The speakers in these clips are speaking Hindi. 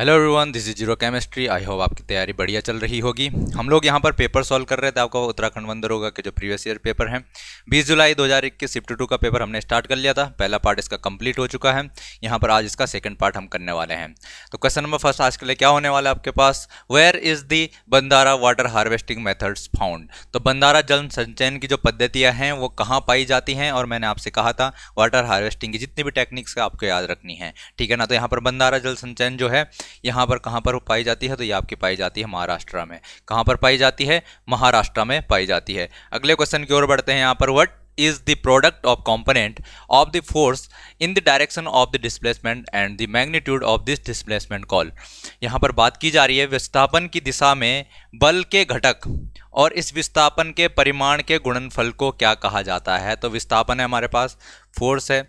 hello everyone this is zero chemistry I hope आपकी तैयारी बढ़िया चल रही होगी हम लोग यहाँ पर पेपर सॉल्व कर रहे थे आपका उत्तराखंड बंदर होगा के जो प्रीवियस ईयर पेपर है 20 जुलाई 2021 शिफ्ट टू का पेपर हमने स्टार्ट कर लिया था पहला पार्ट इसका कंप्लीट हो चुका है यहाँ पर आज इसका सेकंड पार्ट हम करने वाले हैं तो क्वेश्चन नंबर फर्स्ट आज के लिए क्या होने वाला है आपके पास where is the Bhandara water harvesting methods found तो बंदारा जल संचयन की जो पद्धतियाँ हैं वो कहाँ पाई जाती हैं और मैंने आपसे कहा था वाटर हार्वेस्टिंग की जितनी भी टेक्निक्स आपको याद रखनी है ठीक है ना तो यहाँ पर बंदारा जल संचयन जो है यहाँ पर कहाँ पर पाई जाती है तो ये आपकी पाई जाती है महाराष्ट्र में कहाँ पर पाई जाती है महाराष्ट्र में पाई जाती है अगले क्वेश्चन की ओर बढ़ते हैं यहाँ पर what is the product of component of the force in the direction of the displacement and the magnitude of this displacement call यहाँ पर बात की जा रही है विस्थापन की दिशा में बल के घटक और इस विस्थापन के परिमाण के गुणनफल को क्या कहा जाता है तो विस्थापन है हमारे पास फोर्स है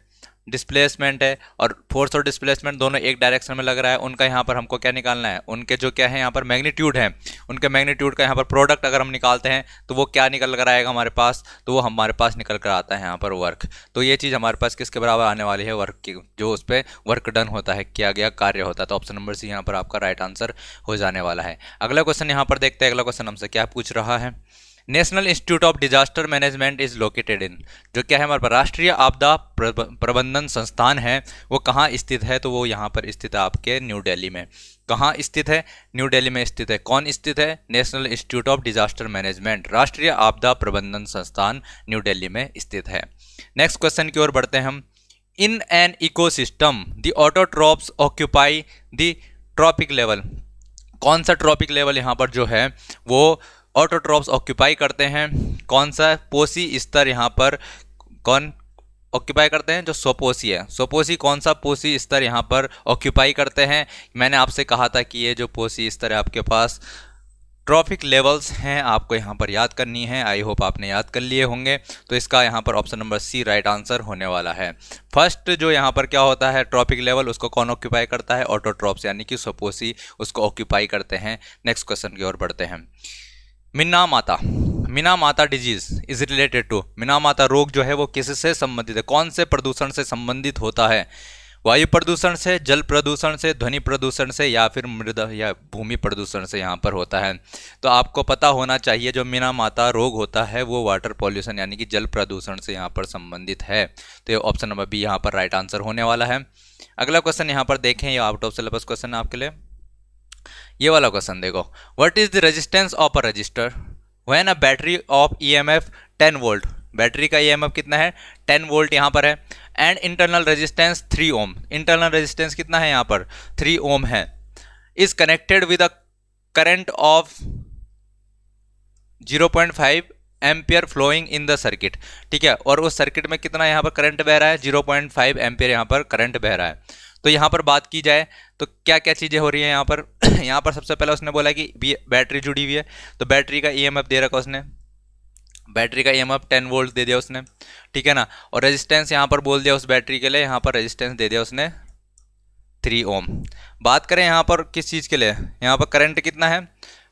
डिस्प्लेसमेंट है और फोर्स और डिस्प्लेसमेंट दोनों एक डायरेक्शन में लग रहा है उनका यहाँ पर हमको क्या निकालना है उनके जो क्या है यहाँ पर मैग्नीट्यूड है उनके मैग्नीट्यूड का यहाँ पर प्रोडक्ट अगर हम निकालते हैं तो वो क्या निकल कर आएगा हमारे पास तो वो हमारे पास निकल कर आता है यहाँ पर वर्क तो ये चीज़ हमारे पास किसके बराबर आने वाली है वर्क की जो उस पर वर्क डन होता है किया गया कार्य होता है तो ऑप्शन नंबर सी यहाँ पर आपका राइट आंसर हो जाने वाला है अगला क्वेश्चन यहाँ पर देखते हैं अगला क्वेश्चन हमसे क्या पूछ रहा है national institute of disaster management is located in जो क्या है हमारे पास राष्ट्रीय आपदा प्रबंधन संस्थान है वो कहाँ स्थित है तो वो यहाँ पर स्थित है आपके न्यू दिल्ली में कहाँ स्थित है न्यू दिल्ली में स्थित है कौन स्थित है national institute of disaster management राष्ट्रीय आपदा प्रबंधन संस्थान न्यू दिल्ली में स्थित है नेक्स्ट क्वेश्चन की ओर बढ़ते हैं हम in an ecosystem the autotrophs occupy the trophic level कौन सा ट्रॉपिक लेवल यहाँ पर जो है वो ऑटोट्रॉप्स ऑक्यूपाई करते हैं कौन सा पोसी स्तर यहाँ पर कौन ऑक्यूपाई करते हैं जो सोपोसी है सोपोसी कौन सा पोसी स्तर यहाँ पर ऑक्यूपाई करते हैं मैंने आपसे कहा था कि ये जो पोसी स्तर है आपके पास ट्रॉफिक लेवल्स हैं आपको यहाँ पर याद करनी है आई होप आपने याद कर लिए होंगे तो इसका यहाँ पर option number C right answer होने वाला है फर्स्ट जो यहाँ पर क्या होता है ट्रॉफिक लेवल उसको कौन ऑक्यूपाई करता है ऑटोट्रॉप्स यानी कि सोपोसी उसको ऑक्यूपाई करते हैं नेक्स्ट क्वेश्चन की ओर बढ़ते हैं मिन्ना Minamata Minamata disease is related to Minamata रोग जो है वो किससे संबंधित है कौन से प्रदूषण से संबंधित होता है वायु प्रदूषण से जल प्रदूषण से ध्वनि प्रदूषण से या फिर मृदा या भूमि प्रदूषण से यहाँ पर होता है तो आपको पता होना चाहिए जो मीना माता रोग होता है वो वाटर पॉल्यूशन यानी कि जल प्रदूषण से यहाँ पर संबंधित है तो ऑप्शन नंबर बी यहाँ पर राइट आंसर होने वाला है अगला क्वेश्चन यहाँ पर देखें ये आउट ऑफ सिलेबस क्वेश्चन आपके लिए ये वाला क्वेश्चन देखो what is the resistance of a resistor when a battery of E M F ten volt battery का ई एम एफ कितना है टेन वोल्ट यहाँ पर है and internal resistance three ohm internal resistance कितना है यहाँ पर थ्री ओम है is connected with a current of zero point five ampere flowing in the circuit ठीक है और उस सर्किट में कितना यहाँ पर करंट बह रहा है जीरो पॉइंट फाइव एम्पियर यहाँ पर करंट बह रहा है तो यहाँ पर बात की जाए तो क्या क्या चीज़ें हो रही है यहाँ पर यहाँ पर सबसे पहले उसने बोला कि बैटरी जुड़ी हुई है तो बैटरी का ई e दे रखा उसने बैटरी का E e M ten volt दे दिया उसने ठीक है ना और रेजिस्टेंस यहाँ पर बोल दिया उस बैटरी के लिए यहाँ पर रेजिस्टेंस दे दिया उसने थ्री ओम बात करें यहाँ पर किस चीज़ के लिए यहाँ पर करंट कितना है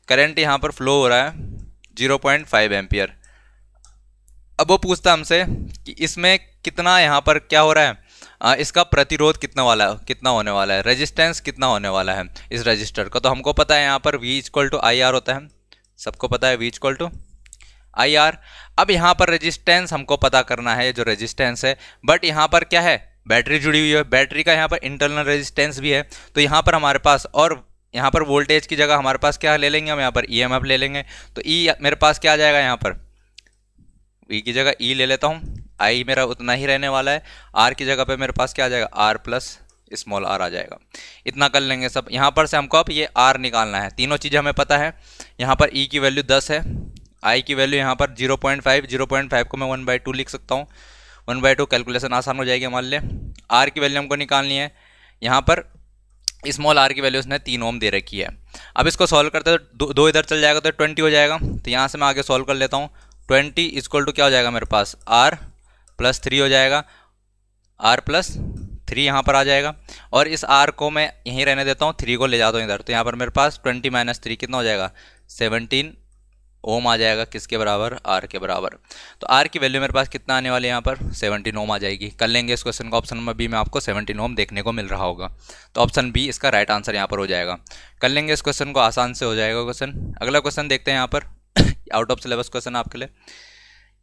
करंट यहाँ पर फ्लो हो रहा है जीरो पॉइंट फाइव एम्पियर अब वो पूछता हमसे कि इसमें कितना यहाँ पर क्या हो रहा है इसका प्रतिरोध कितना वाला कितना होने वाला है रेजिस्टेंस कितना होने वाला है इस रजिस्टर का तो हमको पता है यहाँ पर V is equal to I R होता है सबको पता है V is equal to I R अब यहाँ पर रजिस्टेंस हमको पता करना है जो रजिस्टेंस है बट यहाँ पर क्या है बैटरी जुड़ी हुई है बैटरी का यहाँ पर इंटरनल रेजिस्टेंस भी है तो यहाँ पर हमारे पास और यहाँ पर वोल्टेज की जगह हमारे पास क्या ले लेंगे हम यहाँ पर ई e ले लेंगे तो ई e मेरे पास क्या आ जाएगा यहाँ पर ई e की जगह ई e ले लेता हूँ आई मेरा उतना ही रहने वाला है आर की जगह पे मेरे पास क्या आ जाएगा आर प्लस स्मॉल आर आ जाएगा इतना कर लेंगे सब यहाँ पर से हमको अब ये आर निकालना है तीनों चीज़ हमें पता है यहाँ पर ई e की वैल्यू दस है आई की वैल्यू यहाँ पर zero point five zero point five को मैं वन बाई टू लिख सकता हूँ वन बाई टू कैलकुलेसन आसान हो जाएगी हमारे लिए आर की वैल्यू हमको निकालनी है यहाँ पर स्मॉल आर की वैल्यू उसने तीन ओम दे रखी है अब इसको सॉल्व करते तो दो, इधर चल जाएगा तो ट्वेंटी हो जाएगा तो यहाँ से मैं आगे सॉल्व कर लेता हूँ ट्वेंटी इजक्वल टू क्या हो जाएगा मेरे पास आर प्लस थ्री हो जाएगा आर प्लस थ्री यहाँ पर आ जाएगा और इस आर को मैं यहीं रहने देता हूँ थ्री को ले जाता हूँ इधर तो यहाँ पर मेरे पास ट्वेंटी माइनस थ्री कितना हो जाएगा सेवनटीन ओम आ जाएगा किसके बराबर आर के बराबर तो आर की वैल्यू मेरे पास कितना आने वाले यहाँ पर सेवनटीन ओम आ जाएगी कर लेंगे इस क्वेश्चन का ऑप्शन नंबर बी में आपको सेवनटीन ओम देखने को मिल रहा होगा तो ऑप्शन बी इसका राइट आंसर यहाँ पर हो जाएगा कर लेंगे इस क्वेश्चन को आसान से हो जाएगा क्वेश्चन अगला क्वेश्चन देखते हैं यहाँ पर आउट ऑफ सिलेबस क्वेश्चन आपके लिए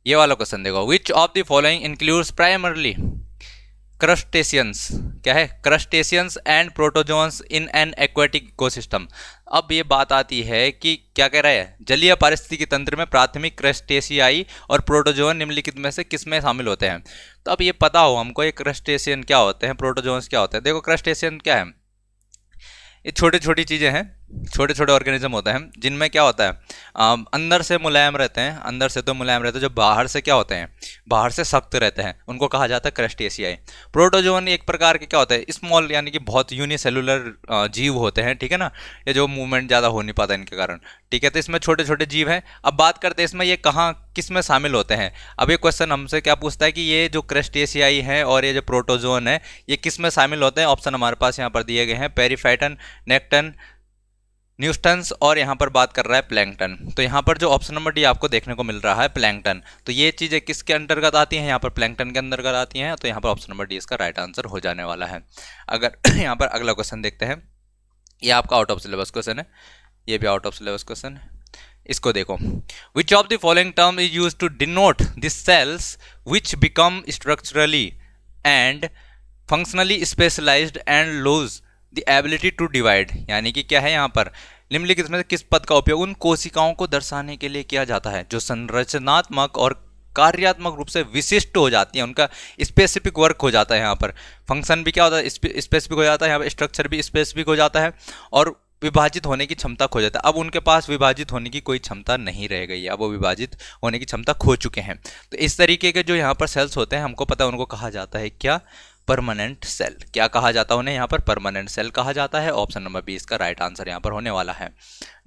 ये वाला क्वेश्चन देखो which of the following includes primarily crustaceans क्या है crustaceans and protozoans in an aquatic ecosystem अब ये बात आती है कि क्या कह रहा है जलीय पारिस्थितिकी तंत्र में प्राथमिक क्रस्टेशियाई और प्रोटोजोन निम्नलिखित में से किस में शामिल होते हैं तो अब ये पता हो हमको ये क्रस्टेशियन क्या होते हैं प्रोटोजोन्स क्या होते हैं देखो क्रस्टेशियन क्या है ये छोटी छोटी चीज़ें हैं छोटे छोटे ऑर्गेनिज्म होते हैं जिनमें क्या होता है आ, अंदर से मुलायम रहते हैं अंदर से तो मुलायम रहते हैं जो बाहर से क्या होते हैं बाहर से सख्त रहते हैं उनको कहा जाता है क्रस्टेशियाई प्रोटोजोन एक प्रकार के क्या होते हैं स्मॉल यानी कि बहुत यूनिसेलुलर जीव होते हैं ठीक है ना ये जो मूवमेंट ज़्यादा हो नहीं पाता इनके कारण ठीक है तो इसमें छोटे छोटे जीव हैं अब बात करते हैं इसमें ये कहाँ किस में शामिल होते हैं अब ये क्वेश्चन हमसे क्या पूछता है कि ये जो क्रस्टेशियाई हैं और ये जो प्रोटोजोन है ये किस में शामिल होते हैं ऑप्शन हमारे पास यहाँ पर दिए गए हैं पेरीफाइटन नेक्टन न्यूस्टन्स और यहाँ पर बात कर रहा है प्लैंगटन तो यहाँ पर जो ऑप्शन नंबर डी आपको देखने को मिल रहा है प्लैंगटन तो ये चीज़ें किसके अंतर्गत आती हैं यहाँ पर प्लैंगटन के अंतर्गत आती हैं तो यहाँ पर ऑप्शन नंबर डी इसका राइट आंसर हो जाने वाला है अगर यहाँ पर अगला क्वेश्चन देखते हैं ये आपका आउट ऑफ सिलेबस क्वेश्चन है ये भी आउट ऑफ सिलेबस क्वेश्चन है इसको देखो which of the following term is use to denote this cells which become structurally and functionally specialised and lose the ability to divide यानी कि क्या है यहाँ पर निम्नलिखित में किस पद का उपयोग उन कोशिकाओं को दर्शाने के लिए किया जाता है जो संरचनात्मक और कार्यात्मक रूप से विशिष्ट हो जाती है उनका स्पेसिफिक वर्क हो जाता है यहाँ पर फंक्शन भी क्या होता है स्पेसिफिक हो जाता है यहाँ पर स्ट्रक्चर भी स्पेसिफिक हो जाता है और विभाजित होने की क्षमता खो जाता है अब उनके पास विभाजित होने की कोई क्षमता नहीं रह गई है अब वो विभाजित होने की क्षमता खो चुके हैं तो इस तरीके के जो यहाँ पर सेल्स होते हैं हमको पता है उनको कहा जाता है क्या परमानेंट सेल क्या कहा जाता है उन्हें यहाँ पर परमानेंट सेल कहा जाता है ऑप्शन नंबर बी इसका राइट आंसर यहाँ पर होने वाला है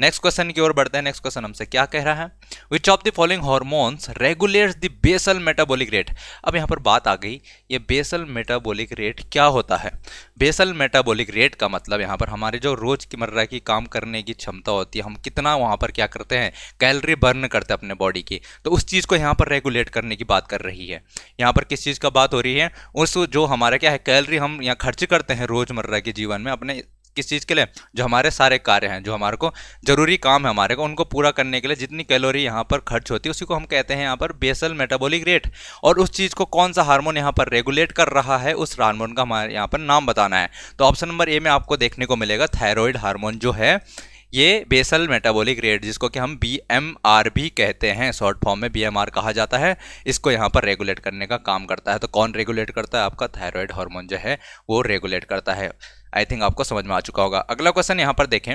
नेक्स्ट क्वेश्चन की ओर बढ़ते हैं नेक्स्ट क्वेश्चन हमसे क्या कह रहा है which of the following hormones regulates the basal metabolic rate अब यहाँ पर बात आ गई ये बेसल मेटाबॉलिक रेट क्या होता है बेसल मेटाबॉलिक रेट का मतलब यहाँ पर हमारे जो रोज की मर्रा की काम करने की क्षमता होती है हम कितना वहाँ पर क्या करते हैं कैलरी बर्न करते हैं अपने बॉडी की तो उस चीज़ को यहाँ पर रेगुलेट करने की बात कर रही है यहाँ पर किस चीज़ का बात हो रही है उस जो हमारे हमारा क्या है कैलरी हम यहाँ खर्च करते हैं रोज़मर्रा के जीवन में अपने किस चीज़ के लिए जो हमारे सारे कार्य हैं जो हमारे को ज़रूरी काम है हमारे को उनको पूरा करने के लिए जितनी कैलोरी यहाँ पर खर्च होती है उसी को हम कहते हैं यहाँ पर बेसल मेटाबॉलिक रेट और उस चीज़ को कौन सा हार्मोन यहाँ पर रेगुलेट कर रहा है उस हार्मोन का हमारे यहाँ पर नाम बताना है तो ऑप्शन नंबर ए में आपको देखने को मिलेगा थायरॉयड हारमोन जो है ये बेसल मेटाबॉलिक रेट जिसको कि हम बी एम आर भी कहते हैं शॉर्ट फॉर्म में बी एम आर कहा जाता है इसको यहाँ पर रेगुलेट करने का काम करता है तो कौन रेगुलेट करता है आपका थायराइड हार्मोन जो है वो रेगुलेट करता है आई थिंक आपको समझ में आ चुका होगा अगला क्वेश्चन यहाँ पर देखें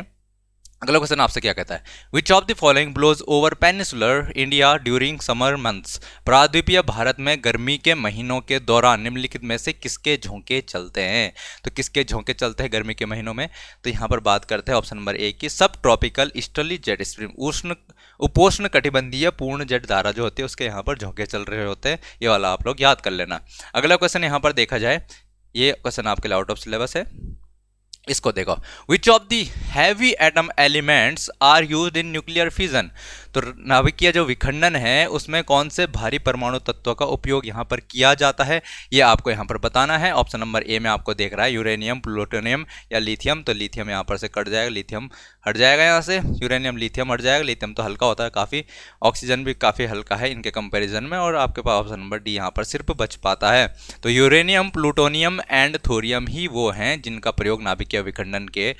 अगला क्वेश्चन आपसे क्या कहता है which of the following blows over peninsular India during summer months प्रादीपीय भारत में गर्मी के महीनों के दौरान निम्नलिखित में से किसके झोंके चलते हैं तो किसके झोंके चलते हैं गर्मी के महीनों में तो यहाँ पर बात करते हैं ऑप्शन नंबर ए की सब ट्रॉपिकल स्टली जेट स्ट्रीम उष्ण उपोष्ण कटिबंधीय पूर्ण जेट धारा जो होती है उसके यहाँ पर झोंके चल रहे होते हैं ये वाला आप लोग याद कर लेना अगला क्वेश्चन यहाँ पर देखा जाए ये क्वेश्चन आपके लिए आउट ऑफ सिलेबस है इसको देखो which of the heavy atom elements are use in nuclear fission तो नाभिकीय जो विखंडन है उसमें कौन से भारी परमाणु तत्व का उपयोग यहाँ पर किया जाता है ये आपको यहाँ पर बताना है ऑप्शन नंबर ए में आपको देख रहा है यूरेनियम प्लूटोनियम या लिथियम तो लिथियम यहाँ पर से कट जाएगा लिथियम हट जाएगा यहाँ से यूरेनियम लिथियम हट जाएगा लिथियम तो हल्का होता है काफ़ी ऑक्सीजन भी काफ़ी हल्का है इनके कंपैरिजन में और आपके पास ऑप्शन नंबर डी यहाँ पर सिर्फ बच पाता है तो यूरेनियम प्लूटोनियम एंड थोरियम ही वो हैं जिनका प्रयोग नाभिकीय विखंडन के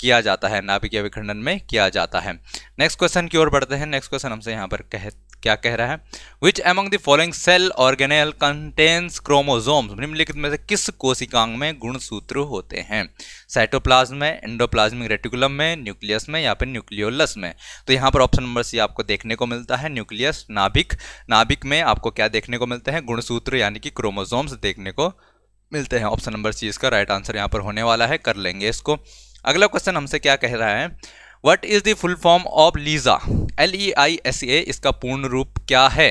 किया जाता है नाभिकीय विखंडन में किया जाता है नेक्स्ट क्वेश्चन की ओर बढ़ते हैं नेक्स्ट क्वेश्चन हमसे यहाँ पर कह क्या कह रहा है which among the following cell organelle contains chromosome निम्नलिखित में से किस कोशिकांग में गुणसूत्र होते हैं साइटोप्लाज्म में एंडोप्लाज्मिक रेटिकुलम में न्यूक्लियस में या फिर न्यूक्लियोलस में तो यहाँ पर ऑप्शन नंबर सी आपको देखने को मिलता है न्यूक्लियस नाभिक नाभिक में आपको क्या देखने को मिलते हैं गुणसूत्र यानी कि क्रोमोजोम्स देखने को मिलते हैं ऑप्शन नंबर सी इसका राइट आंसर यहाँ पर होने वाला है कर लेंगे इसको अगला क्वेश्चन हमसे क्या कह रहा है what is the full form of ELISA L E I S A इसका पूर्ण रूप क्या है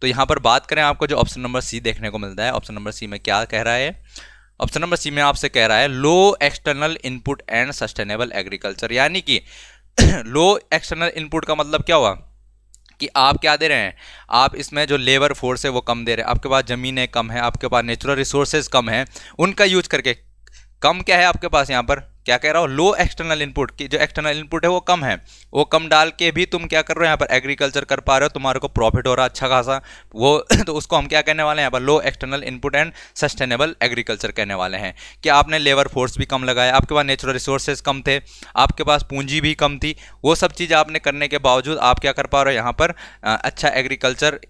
तो यहाँ पर बात करें आपको जो ऑप्शन नंबर सी देखने को मिलता है ऑप्शन नंबर सी में क्या कह रहा है ऑप्शन नंबर सी में आपसे कह रहा है low external input and sustainable agriculture यानी कि लो एक्सटर्नल इनपुट का मतलब क्या हुआ कि आप क्या दे रहे हैं आप इसमें जो लेबर फोर्स है वो कम दे रहे हैं आपके पास ज़मीनें कम है आपके पास नेचुरल रिसोर्सेज कम है उनका यूज करके कम क्या है आपके पास यहाँ पर क्या कह रहा हो लो एक्सटर्नल इनपुट की जो एक्सटर्नल इनपुट है वो कम है वो कम डाल के भी तुम क्या कर रहे हो यहाँ पर एग्रीकल्चर कर पा रहे हो तुम्हारे को प्रॉफिट हो रहा है अच्छा खासा वो तो उसको हम क्या कहने वाले हैं यहाँ पर low external input and sustainable agriculture कहने वाले हैं कि आपने लेबर फोर्स भी कम लगाया आपके पास नेचुरल रिसोर्सेज कम थे आपके पास पूंजी भी कम थी वो सब चीज़ आपने करने के बावजूद आप क्या कर पा रहे हो यहाँ पर अच्छा एग्रीकल्चर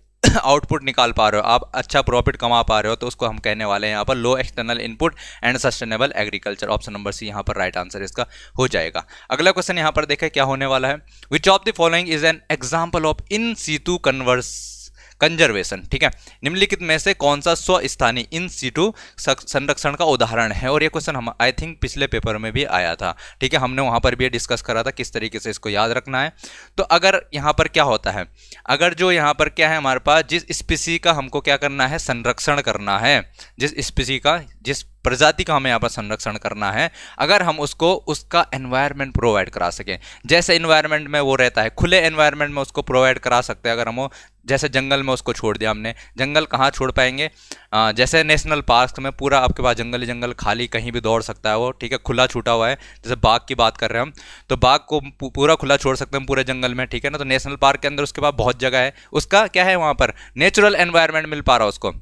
आउटपुट निकाल पा रहे हो आप अच्छा प्रॉफिट कमा पा रहे हो तो उसको हम कहने वाले हैं यहाँ पर low external input and sustainable agriculture option number C यहाँ पर राइट right आंसर इसका हो जाएगा अगला क्वेश्चन यहाँ पर देखें क्या होने वाला है which of the following is an example of in situ converse conservation ठीक है निम्नलिखित में से कौन सा स्वस्थानीय इन सीटू संरक्षण का उदाहरण है और ये क्वेश्चन हम आई थिंक पिछले पेपर में भी आया था ठीक है हमने वहाँ पर भी डिस्कस करा था किस तरीके से इसको याद रखना है तो अगर यहाँ पर क्या होता है अगर जो यहाँ पर क्या है हमारे पास जिस स्पीसी का हमको क्या करना है संरक्षण करना है जिस स्पीसी का जिस प्रजाति का हमें यहाँ पर संरक्षण करना है अगर हम उसको उसका एनवायरनमेंट प्रोवाइड करा सकें जैसे एनवायरनमेंट में वो रहता है खुले एनवायरनमेंट में उसको प्रोवाइड करा सकते हैं अगर हम वो जैसे जंगल में उसको छोड़ दिया हमने जंगल कहाँ छोड़ पाएंगे आ, जैसे नेशनल पार्क में पूरा आपके पास जंगल ही जंगल खाली कहीं भी दौड़ सकता है वो ठीक है खुला छूटा हुआ है जैसे बाघ की बात कर रहे हैं हम तो बाघ को पूरा खुला छोड़ सकते हैं पूरे जंगल में ठीक है ना तो नेशनल पार्क के अंदर उसके पास बहुत जगह है उसका क्या है वहाँ पर नेचुरल एन्वायरमेंट मिल पा रहा उसको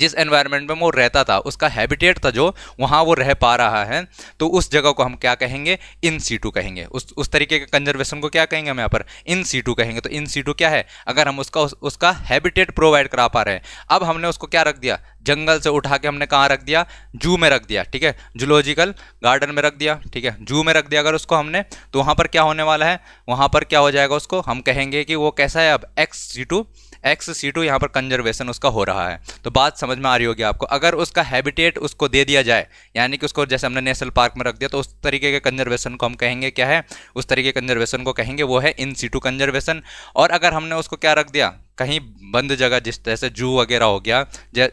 जिस एनवायरनमेंट में वो रहता था उसका हैबिटेट था जो वहाँ वो रह पा रहा है तो उस जगह को हम क्या कहेंगे इन सीटू कहेंगे उस उस तरीके के कंजर्वेशन को क्या कहेंगे हम यहाँ पर इन सीटू कहेंगे तो इन सीटू क्या है अगर हम उसका उस, उसका हैबिटेट प्रोवाइड करा पा रहे हैं अब हमने उसको क्या रख दिया जंगल से उठा के हमने कहाँ रख दिया जू में रख दिया ठीक है जूलॉजिकल गार्डन में रख दिया ठीक है जू में रख दिया अगर उसको हमने तो वहाँ पर क्या होने वाला है वहाँ पर क्या हो जाएगा उसको हम कहेंगे कि वो कैसा है अब ex situ ex situ यहाँ पर कंजर्वेशन उसका हो रहा है तो बात समझ में आ रही होगी आपको अगर उसका हैबिटेट उसको दे दिया जाए यानी कि उसको जैसे हमने नेशनल पार्क में रख दिया तो उस तरीके के कंजर्वेशन को हम कहेंगे क्या है उस तरीके के कंजर्वेशन को कहेंगे वो है इन सी टू कंजर्वेशन और अगर हमने उसको क्या रख दिया कहीं बंद जगह जिस जैसे जू वगैरह हो गया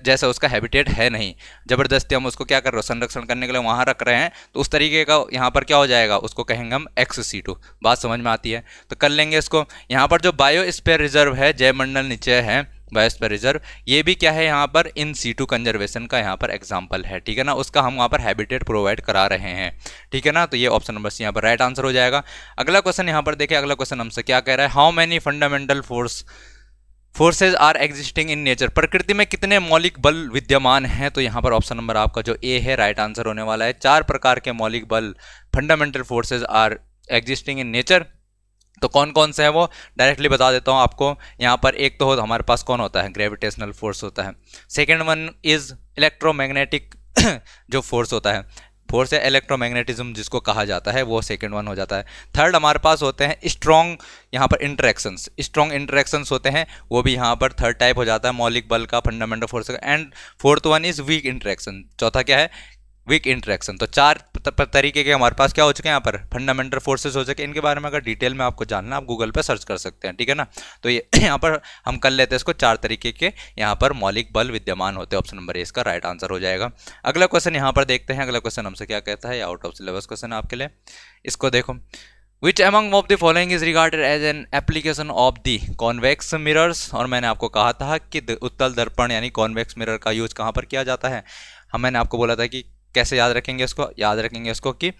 जैसे उसका हैबिटेट है नहीं ज़बरदस्ती हम उसको क्या कर रहे हो संरक्षण करने के लिए वहाँ रख रहे हैं तो उस तरीके का यहाँ पर क्या हो जाएगा उसको कहेंगे हम एक्स सी टू बात समझ में आती है तो कर लेंगे इसको यहाँ पर जो बायो स्पेयर रिजर्व है जयमंडल नीचे है बायोस्पेयर रिजर्व ये भी क्या है यहाँ पर इन सी टू कंजर्वेशन का यहाँ पर एग्जाम्पल है ठीक है ना उसका हम वहाँ पर हैबिटेट प्रोवाइड करा रहे हैं ठीक है ना तो ये ऑप्शन नंबर सी यहाँ पर राइट आंसर हो जाएगा अगला क्वेश्चन यहाँ पर देखिए अगला क्वेश्चन हमसे क्या कह रहा है how many fundamental force forces are existing in nature प्रकृति में कितने मौलिक बल विद्यमान हैं तो यहाँ पर ऑप्शन नंबर आपका जो ए है राइट आंसर होने वाला है चार प्रकार के मौलिक बल fundamental forces are existing in nature तो कौन कौन से हैं वो डायरेक्टली बता देता हूँ आपको यहाँ पर एक तो हो हमारे पास कौन होता है ग्रेविटेशनल फोर्स होता है सेकेंड वन इज़ इलेक्ट्रोमैग्नेटिक जो फोर्स होता है फोर्स या इलेक्ट्रोमैग्नेटिज्म जिसको कहा जाता है वो सेकेंड वन हो जाता है थर्ड हमारे पास होते हैं स्ट्रॉन्ग यहाँ पर इंटरेक्शंस स्ट्रॉन्ग इंटरेक्शंस होते हैं वो भी यहाँ पर थर्ड टाइप हो जाता है मौलिक बल का फंडामेंटल फोर्स का and fourth one is weak interaction चौथा क्या है वीक इंटरेक्शन तो चार तरीके के हमारे पास क्या हो चुके हैं यहाँ पर फंडामेंटल फोर्सेस हो चुके हैं इनके बारे में अगर डिटेल में आपको जानना आप गूगल पर सर्च कर सकते हैं ठीक है ना तो ये यहाँ पर हम कर लेते हैं इसको चार तरीके के यहाँ पर मौलिक बल विद्यमान होते हैं ऑप्शन नंबर ए इसका राइट आंसर हो जाएगा अगला क्वेश्चन यहाँ पर देखते हैं अगला क्वेश्चन हमसे क्या कहता है आउट ऑफ सिलेबस क्वेश्चन आपके लिए इसको देखो which among of the following is regarded as an application of the convex mirrors और मैंने आपको कहा था कि उत्तल दर्पण यानी कॉन्वेक्स मिरर का यूज कहाँ पर किया जाता है हम मैंने आपको बोला था कि कैसे याद रखेंगे इसको याद रखेंगे इसको कि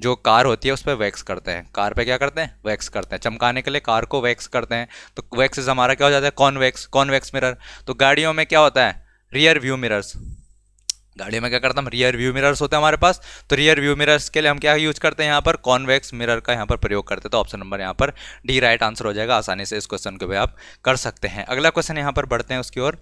जो कार होती है उस पर वैक्स करते हैं कार पे क्या करते हैं वैक्स करते हैं चमकाने के लिए कार को वैक्स करते हैं तो वैक्स हमारा क्या हो जाता है कॉन्वैक्स कॉन्वैक्स मिरर तो गाड़ियों में क्या होता है रियर व्यू मिरर्स गाड़ियों में क्या करता हम रियर व्यू मिरर्स होते हैं हमारे पास तो रियर व्यू मिरर्स के लिए हम क्या यूज करते हैं यहाँ पर कॉनवैक्स मिरर का यहाँ पर प्रयोग करते हैं तो ऑप्शन नंबर यहाँ पर डी राइट आंसर हो जाएगा आसानी से इस क्वेश्चन को भी आप कर सकते हैं अगला क्वेश्चन यहाँ पर बढ़ते हैं उसकी ओर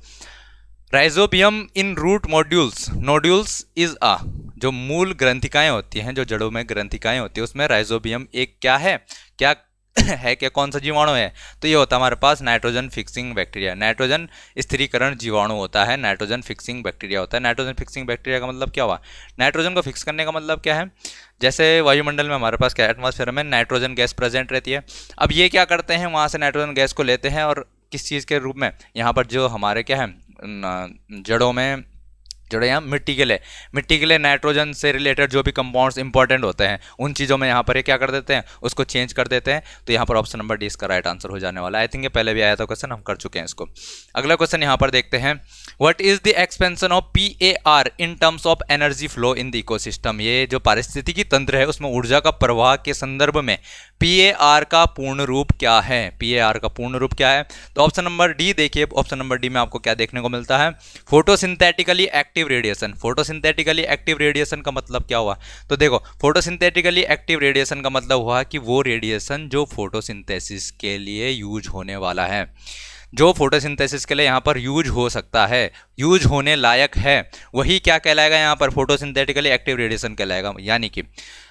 rhizobium in root modules nodules is a जो मूल ग्रंथिकाएं होती हैं जो जड़ों में ग्रंथिकाएं होती है उसमें राइजोबियम एक क्या है क्या है क्या कौन सा जीवाणु है तो ये होता है हमारे पास नाइट्रोजन फिक्सिंग बैक्टीरिया नाइट्रोजन स्थिरीकरण जीवाणु होता है नाइट्रोजन फिक्सिंग बैक्टीरिया होता है नाइट्रोजन फिक्सिंग बैक्टीरिया का मतलब क्या हुआ नाइट्रोजन को फिक्स करने का मतलब क्या है जैसे वायुमंडल में हमारे पास क्या एटमोसफेयर में नाइट्रोजन गैस प्रेजेंट रहती है अब ये क्या करते हैं वहाँ से नाइट्रोजन गैस को लेते हैं और किस चीज़ के रूप में यहाँ पर जो हमारे क्या है जड़ों में जोड़े यहाँ मिट्टी के लिए मिट्टी के लिए नाइट्रोजन से रिलेटेड जो भी कंपाउंड्स इंपॉर्टेंट होते हैं उन चीज़ों में यहाँ पर ये क्या कर देते हैं उसको चेंज कर देते हैं तो यहाँ पर ऑप्शन नंबर डी इसका राइट आंसर हो जाने वाला आई थिंक ये पहले भी आया था क्वेश्चन हम कर चुके हैं इसको अगला क्वेश्चन यहाँ पर देखते हैं what is the expansion of P A R in terms of energy flow in the system ये जो पारिस्थितिकी तंत्र है उसमें ऊर्जा का प्रवाह के संदर्भ में पी ए आर का पूर्ण रूप क्या है पी ए आर का पूर्ण रूप क्या है तो ऑप्शन नंबर डी देखिए ऑप्शन नंबर डी में आपको क्या देखने को मिलता है photosynthetically act active radiation photosynthetically active radiation का मतलब क्या हुआ तो देखो फोटोसिंथेटिकली एक्टिव रेडिएशन का मतलब हुआ कि वो रेडिएशन जो फोटोसिंथेसिस के लिए यूज होने वाला है जो फोटोसिंथेसिस के लिए यहाँ पर यूज हो सकता है यूज होने लायक है वही क्या कहलाएगा यहाँ पर फोटोसिंथेटिकली एक्टिव रेडिएशन कहलाएगा यानी कि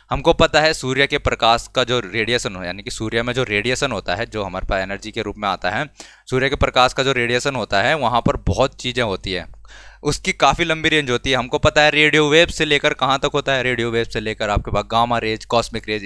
हमको पता है सूर्य के प्रकाश का जो रेडिएशन हो यानी कि सूर्य में जो रेडिएशन होता है जो हमारे पास एनर्जी के रूप में आता है सूर्य के प्रकाश का जो रेडिएशन होता है वहाँ पर बहुत चीज़ें होती है उसकी काफ़ी लंबी रेंज होती है हमको पता है रेडियो वेव से लेकर कहाँ तक होता है रेडियो वेव से लेकर आपके पास गामा रेज कॉस्मिक रेज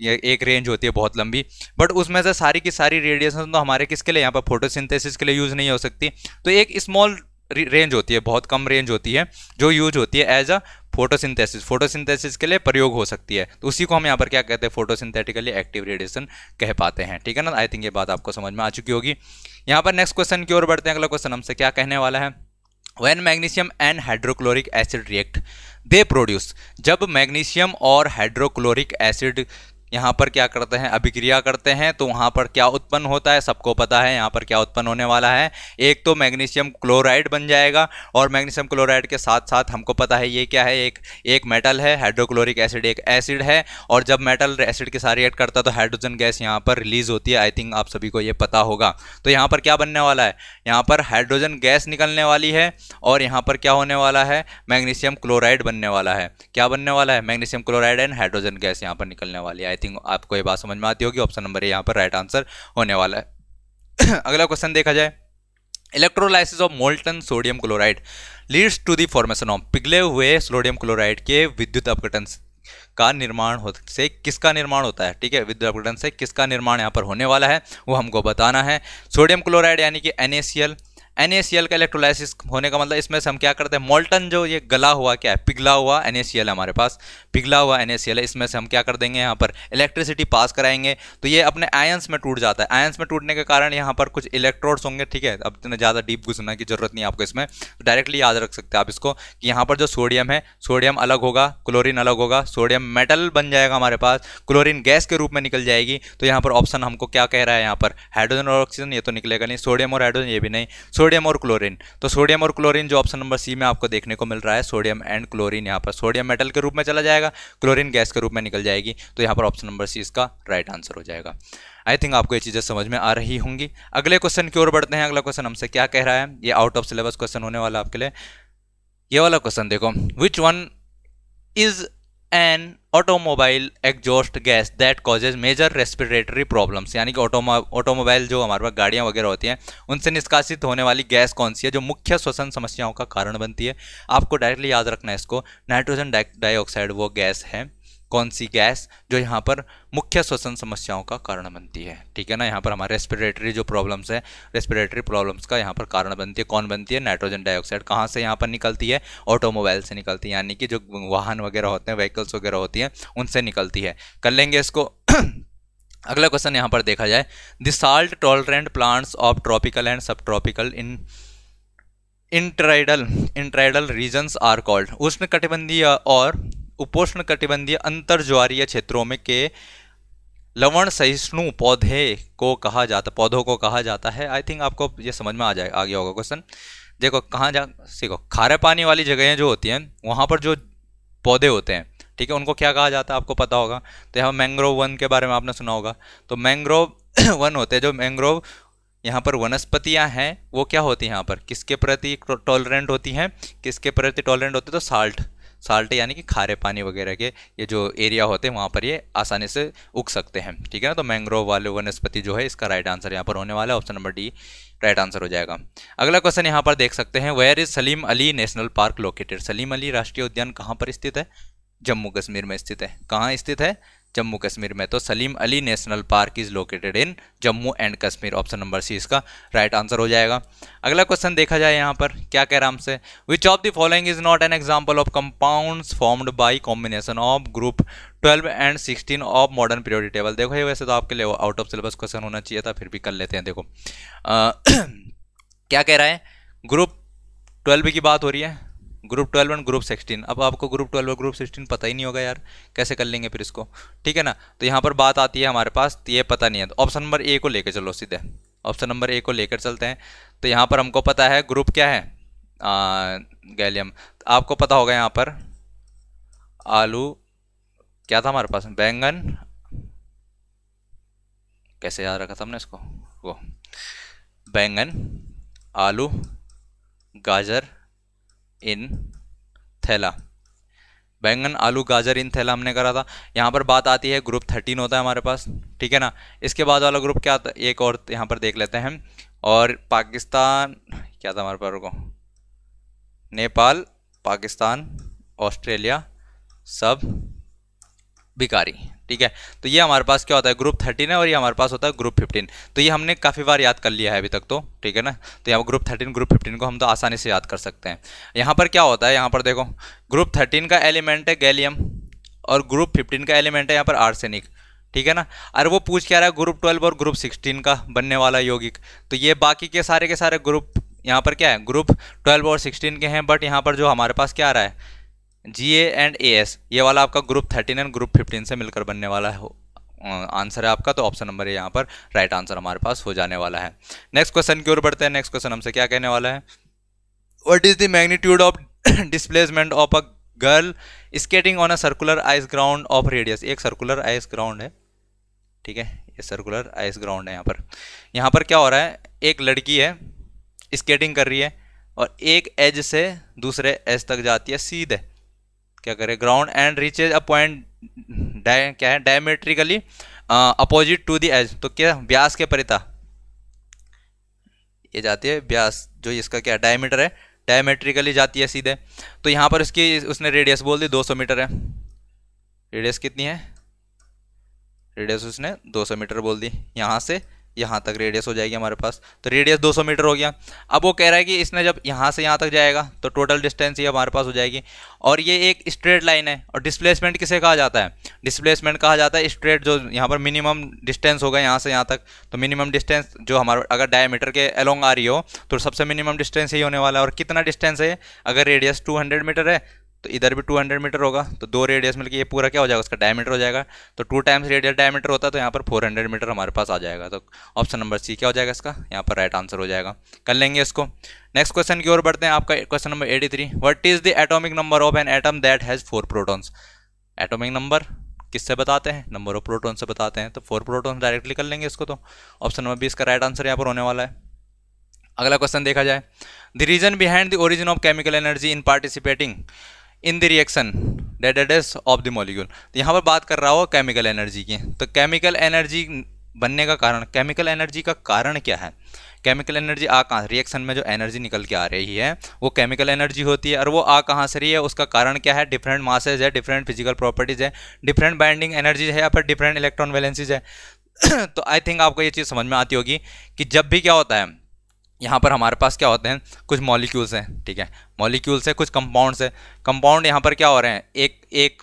ये एक रेंज होती है बहुत लंबी बट उसमें से सारी की सारी रेडिएशन तो हमारे किसके लिए यहाँ पर फोटोसिंथेसिस के लिए यूज़ नहीं हो सकती तो एक स्मॉल रेंज होती है बहुत कम रेंज होती है जो यूज होती है एज अ फोटोसिंथेसिस फोटोसिंथेसिस के लिए प्रयोग हो सकती है तो उसी को हम यहाँ पर क्या कहते हैं फोटोसिंथेटिकली एक्टिव रेडिएशन कह पाते हैं ठीक है ना आई थिंक ये बात आपको समझ में आ चुकी होगी यहाँ पर नेक्स्ट क्वेश्चन की ओर बढ़ते हैं अगला क्वेश्चन हमसे क्या कहने वाला है when magnesium and hydrochloric acid react they produce जब मैग्नीशियम और हाइड्रोक्लोरिक एसिड यहाँ पर क्या करते हैं अभिक्रिया करते हैं तो वहाँ पर क्या उत्पन्न होता है सबको पता है यहाँ पर क्या उत्पन्न होने वाला है एक तो मैग्नीशियम क्लोराइड बन जाएगा और मैग्नीशियम क्लोराइड के साथ साथ हमको पता है ये क्या है एक एक मेटल है हाइड्रोक्लोरिक एसिड एक एसिड है और जब मेटल एसिड के साथ रिएक्ट करता है तो हाइड्रोजन गैस यहाँ पर रिलीज होती है आई थिंक आप सभी को ये पता होगा तो यहाँ पर क्या बनने वाला है यहाँ पर हाइड्रोजन गैस निकलने वाली है और यहाँ पर क्या होने वाला है मैग्नीशियम क्लोराइड बनने वाला है क्या बनने वाला है magnesium chloride and hydrogen gas यहाँ पर निकलने वाली है आई थिंक थिंक आपको ये बात समझ में आती होगी ऑप्शन नंबर ए यहाँ पर राइट आंसर होने वाला है अगला क्वेश्चन देखा जाए electrolysis of molten sodium chloride leads to the formation of पिघले हुए सोडियम क्लोराइड के विद्युत अपघटन का निर्माण हो से किसका निर्माण होता है ठीक है विद्युत अपघटन से किसका निर्माण यहाँ पर होने वाला है वो हमको बताना है सोडियम क्लोराइड यानी कि एन एन का इलेक्ट्रोलाइसिस होने का मतलब इसमें से हम क्या करते हैं मोल्टन जो ये गला हुआ क्या है पिघला हुआ एन है हमारे पास पिघला हुआ एन है इसमें से हम क्या कर देंगे यहाँ पर इलेक्ट्रिसिटी पास कराएंगे तो ये अपने आयंस में टूट जाता है आयंस में टूटने के कारण यहाँ पर कुछ इलेक्ट्रोड्स होंगे ठीक है अब इतना ज़्यादा डीप घुसना की जरूरत नहीं है आपको इसमें तो डायरेक्टली याद रख सकते हैं आप इसको कि यहाँ पर जो सोडियम है सोडियम अलग होगा क्लोरीन अलग होगा सोडियम मेटल बन जाएगा हमारे पास क्लोरीन गैस के रूप में निकल जाएगी तो यहाँ पर ऑप्शन हमको क्या कह रहा है यहाँ पर हाइड्रोजन और ऑक्सीजन ये तो निकलेगा नहीं सोडियम और हाइड्रोजन ये भी नहीं सोडियम और क्लोरीन तो सोडियम और क्लोरीन जो ऑप्शन नंबर सी में आपको देखने को मिल रहा है सोडियम एंड क्लोरीन यहाँ पर सोडियम मेटल के रूप में चला जाएगा क्लोरीन गैस के रूप में निकल जाएगी तो यहाँ पर ऑप्शन नंबर सी इसका राइट आंसर हो जाएगा आई थिंक आपको ये चीज़ें समझ में आ रही होंगी अगले क्वेश्चन की ओर बढ़ते हैं अगला क्वेश्चन हमसे क्या कह रहा है ये आउट ऑफ सिलेबस क्वेश्चन होने वाला आपके लिए ये वाला क्वेश्चन देखो which one is an automobile exhaust gas that causes major respiratory problems यानी कि ऑटोमोबाइल जो हमारे पास गाड़ियाँ वगैरह होती हैं उनसे निष्कासित होने वाली गैस कौन सी है जो मुख्य श्वसन समस्याओं का कारण बनती है आपको डायरेक्टली याद रखना है इसको नाइट्रोजन डाइऑक्साइड वो गैस है कौन सी गैस जो यहाँ पर मुख्य श्वसन समस्याओं का कारण बनती है ठीक है ना यहाँ पर हमारे रेस्पिरेटरी जो प्रॉब्लम्स है रेस्पिरेटरी प्रॉब्लम्स का यहाँ पर कारण बनती है कौन बनती है नाइट्रोजन डाइऑक्साइड कहाँ से यहाँ पर निकलती है ऑटोमोबाइल से निकलती है यानी कि जो वाहन वगैरह होते हैं व्हीकल्स वगैरह होती हैं उनसे निकलती है कर लेंगे इसको अगला क्वेश्चन यहाँ पर देखा जाए the salt tolerant plants of tropical and subtropical in intertidal intertidal regions are called उष्ण कटिबंधीय और उपोष्ण कटिबंधीय अंतर ज्वारीय क्षेत्रों में के लवण सहिष्णु पौधे को कहा जाता पौधों को कहा जाता है आई थिंक आपको ये समझ में आ जाए आ गया होगा क्वेश्चन देखो कहाँ जा सीखो खारे पानी वाली जगहें जो होती हैं वहाँ पर जो पौधे होते हैं ठीक है उनको क्या कहा जाता है आपको पता होगा तो यहाँ मैंग्रोव वन के बारे में आपने सुना होगा तो मैंग्रोव वन होते हैं जो मैंग्रोव यहाँ पर वनस्पतियाँ हैं वो क्या होती हैं यहाँ पर किसके प्रति टॉलरेंट होती हैं किसके प्रति टॉलरेंट होती है तो साल्ट साल्ट यानी कि खारे पानी वगैरह के ये जो एरिया होते हैं वहाँ पर ये आसानी से उग सकते हैं ठीक है ना तो मैंग्रोव वाले वनस्पति जो है इसका राइट आंसर यहाँ पर होने वाला है option number D right answer हो जाएगा अगला क्वेश्चन यहाँ पर देख सकते हैं where is Salim Ali national park located Salim Ali राष्ट्रीय उद्यान कहाँ पर स्थित है जम्मू कश्मीर में स्थित है कहाँ स्थित है जम्मू कश्मीर में तो Salim Ali national park is located in Jammu and Kashmir option number C इसका राइट right आंसर हो जाएगा अगला क्वेश्चन देखा जाए यहाँ पर क्या कह रहा हमसे which of the following is not an example of compound formed by combination of group twelve and sixteen of modern periodic table देखो ये वैसे तो आपके लिए आउट ऑफ सिलेबस क्वेश्चन होना चाहिए था फिर भी कर लेते हैं देखो आ, क्या कह रहा है ग्रुप ट्वेल्व की बात हो रही है group twelve and group sixteen अब आपको ग्रुप ट्वेल्व और ग्रुप सिक्सटीन पता ही नहीं होगा यार कैसे कर लेंगे फिर इसको ठीक है ना तो यहाँ पर बात आती है हमारे पास तो ये पता नहीं है तो ऑप्शन नंबर ए को लेकर चलो सीधे ऑप्शन नंबर ए को लेकर चलते हैं तो यहाँ पर हमको पता है ग्रुप क्या है गैलियम तो आपको पता होगा यहाँ पर आलू क्या था हमारे पास बैंगन कैसे याद रखा था हमने इसको वो बैंगन आलू गाजर इन थैला बैंगन आलू गाजर इन थैला हमने करा था यहाँ पर बात आती है ग्रुप थर्टीन होता है हमारे पास ठीक है ना इसके बाद वाला ग्रुप क्या था एक और यहाँ पर देख लेते हैं और पाकिस्तान क्या था हमारे पास रुको नेपाल पाकिस्तान ऑस्ट्रेलिया सब भिकारी ठीक है तो ये हमारे पास क्या होता है ग्रुप थर्टीन है और ये हमारे पास होता है ग्रुप फिफ्टीन तो ये हमने काफ़ी बार याद कर लिया है अभी तक तो ठीक है ना तो यहाँ ग्रुप थर्टीन ग्रुप फिफ्टीन को हम तो आसानी से याद कर सकते हैं यहाँ पर क्या होता है यहाँ पर देखो ग्रुप थर्टीन का एलिमेंट है गैलियम और ग्रुप फिफ्टीन का एलिमेंट है यहाँ पर आर्सेनिक ठीक है ना अरे वो पूछ क्या रहा है ग्रुप ट्वेल्व और ग्रुप सिक्सटीन का बनने वाला यौगिक तो ये बाकी के सारे के सारे ग्रुप यहाँ पर क्या है ग्रुप ट्वेल्व और सिक्सटीन के हैं बट यहाँ पर जो हमारे पास क्या आ रहा है जी ए एंड ए एस ये वाला आपका group thirteen and group fifteen से मिलकर बनने वाला है आंसर है आपका तो ऑप्शन नंबर यहाँ पर राइट आंसर हमारे पास हो जाने वाला है नेक्स्ट क्वेश्चन की ओर बढ़ते हैं नेक्स्ट क्वेश्चन हमसे क्या कहने वाला है what is the magnitude of displacement of a girl skating on a circular ice ground of radius एक सर्कुलर आइस ग्राउंड है ठीक है ये सर्कुलर आइस ग्राउंड है यहाँ पर यहाँ पर क्या हो रहा है एक लड़की है स्केटिंग कर रही है और एक एज से दूसरे एज तक जाती है सीधे क्या करें ground and reaches a point क्या है diametrically opposite to the edge तो क्या व्यास के परिता ये जाती है व्यास जो इसका क्या डायमीटर है डायमेट्रिकली जाती है सीधे तो यहाँ पर इसकी उसने रेडियस बोल दी 200 मीटर है रेडियस कितनी है रेडियस उसने 200 मीटर बोल दी यहाँ से यहाँ तक रेडियस हो जाएगी हमारे पास तो रेडियस 200 मीटर हो गया अब वो कह रहा है कि इसने जब यहाँ से यहाँ तक जाएगा तो टोटल डिस्टेंस ये हमारे पास हो जाएगी और ये एक स्ट्रेट लाइन है और डिस्प्लेसमेंट किसे कहा जाता है डिस्प्लेसमेंट कहा जाता है स्ट्रेट जो यहाँ पर मिनिमम डिस्टेंस होगा यहाँ से यहाँ तक तो मिनिमम डिस्टेंस जो हमारा अगर डायमीटर के अलोंग आ रही हो तो सबसे मिनिमम डिस्टेंस यही होने वाला है और कितना डिस्टेंस है अगर रेडियस टू मीटर है तो इधर भी 200 मीटर होगा तो दो रेडियस मिलकर मतलब ये पूरा क्या हो जाएगा उसका डायमीटर हो जाएगा तो टू टाइम्स रेडियस डायमीटर होता है तो यहाँ पर 400 मीटर हमारे पास आ जाएगा तो ऑप्शन नंबर सी क्या हो जाएगा इसका यहाँ पर राइट आंसर हो जाएगा कर लेंगे इसको नेक्स्ट क्वेश्चन की ओर बढ़ते हैं आपका question number eighty three what is the atomic number of an atom that has four protons atomic number किससे बताते हैं नंबर ऑफ प्रोटोन से बताते हैं तो फोर प्रोटोन्स डायरेक्टली कर लेंगे इसको तो ऑप्शन नंबर बी इसका राइट आंसर यहाँ पर होने वाला है अगला क्वेश्चन देखा जाए the reason behind the origin of chemical energy in participating in the reaction dead adds of the molecule तो यहाँ पर बात कर रहा हो केमिकल एनर्जी की तो केमिकल एनर्जी बनने का कारण केमिकल एनर्जी का कारण क्या है केमिकल एनर्जी आ कहाँ रिएक्शन में जो एनर्जी निकल के आ रही है वो केमिकल एनर्जी होती है और वो आ कहाँ से रही है उसका कारण क्या है डिफरेंट मासेज है डिफरेंट फिजिकल प्रॉपर्टीज है डिफरेंट बाइंडिंग एनर्जीज है या फिर डिफरेंट इलेक्ट्रॉन वैलेंसीज है तो आई थिंक आपको ये चीज़ समझ में आती होगी कि जब भी क्या होता है यहाँ पर हमारे पास क्या होते हैं कुछ मॉलिक्यूल्स हैं ठीक है मॉलिक्यूल्स हैं कुछ कंपाउंड्स हैं कंपाउंड यहाँ पर क्या हो रहे हैं एक एक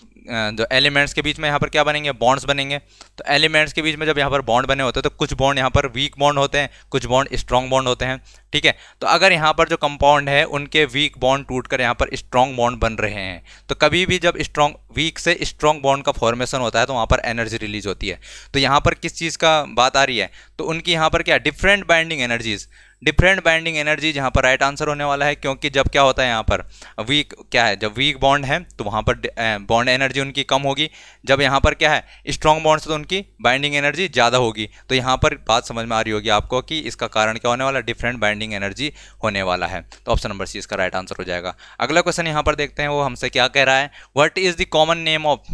जो एलिमेंट्स के बीच में यहाँ पर क्या बनेंगे बॉन्ड्स बनेंगे तो एलिमेंट्स के बीच में जब यहाँ पर बॉन्ड बने होते हैं तो कुछ बॉन्ड यहाँ पर वीक बॉन्ड होते हैं कुछ बॉन्ड स्ट्रॉन्ग बॉन्ड होते हैं ठीक है तो अगर यहाँ पर जो कंपाउंड है उनके वीक बॉन्ड टूट कर यहाँ पर स्ट्रॉन्ग बॉन्ड बन रहे हैं तो कभी भी जब स्ट्रॉन्ग वीक से स्ट्रॉन्ग बॉन्ड का फॉर्मेशन होता है तो वहाँ पर एनर्जी रिलीज होती है तो यहाँ पर किस चीज़ का बात आ रही है तो उनकी यहाँ पर क्या different binding energies different binding energy जहाँ पर राइट आंसर होने वाला है क्योंकि जब क्या होता है यहाँ पर वीक क्या है जब वीक बॉन्ड है तो वहाँ पर बॉन्ड एनर्जी उनकी कम होगी जब यहाँ पर क्या है स्ट्रॉन्ग बॉन्ड्स तो उनकी बाइंडिंग एनर्जी ज़्यादा होगी तो यहाँ पर बात समझ में आ रही होगी आपको कि इसका कारण क्या होने वाला डिफरेंट बाइंडिंग एनर्जी होने वाला है तो ऑप्शन नंबर सी इसका राइट आंसर हो जाएगा अगला क्वेश्चन यहाँ पर देखते हैं वो हमसे क्या कह रहा है what is the common name of